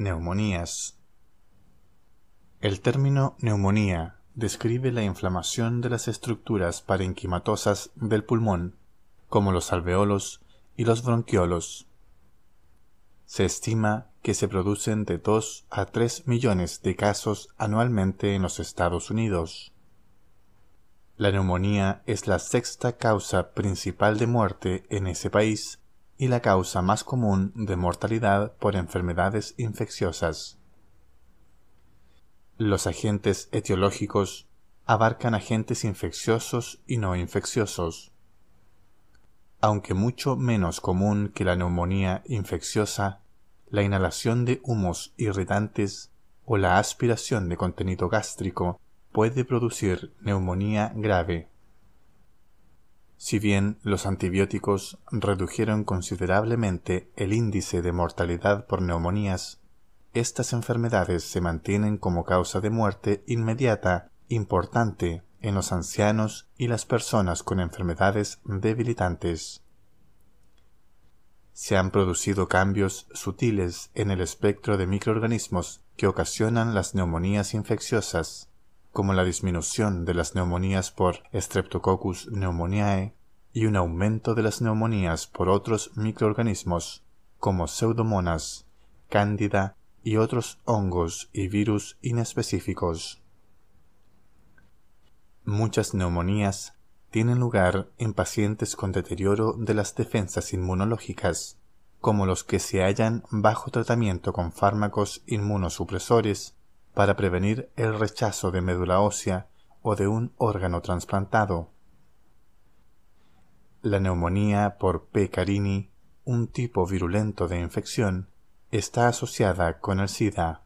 Neumonías. El término neumonía describe la inflamación de las estructuras parenquimatosas del pulmón, como los alveolos y los bronquiolos. Se estima que se producen de 2 a 3 millones de casos anualmente en los Estados Unidos. La neumonía es la sexta causa principal de muerte en ese país y la causa más común de mortalidad por enfermedades infecciosas. Los agentes etiológicos abarcan agentes infecciosos y no infecciosos. Aunque mucho menos común que la neumonía infecciosa, la inhalación de humos irritantes o la aspiración de contenido gástrico puede producir neumonía grave. Si bien los antibióticos redujeron considerablemente el índice de mortalidad por neumonías, estas enfermedades se mantienen como causa de muerte inmediata importante en los ancianos y las personas con enfermedades debilitantes. Se han producido cambios sutiles en el espectro de microorganismos que ocasionan las neumonías infecciosas, como la disminución de las neumonías por Streptococcus pneumoniae, y un aumento de las neumonías por otros microorganismos como pseudomonas, cándida y otros hongos y virus inespecíficos. Muchas neumonías tienen lugar en pacientes con deterioro de las defensas inmunológicas, como los que se hallan bajo tratamiento con fármacos inmunosupresores para prevenir el rechazo de médula ósea o de un órgano trasplantado. La neumonía por P. carini, un tipo virulento de infección, está asociada con el SIDA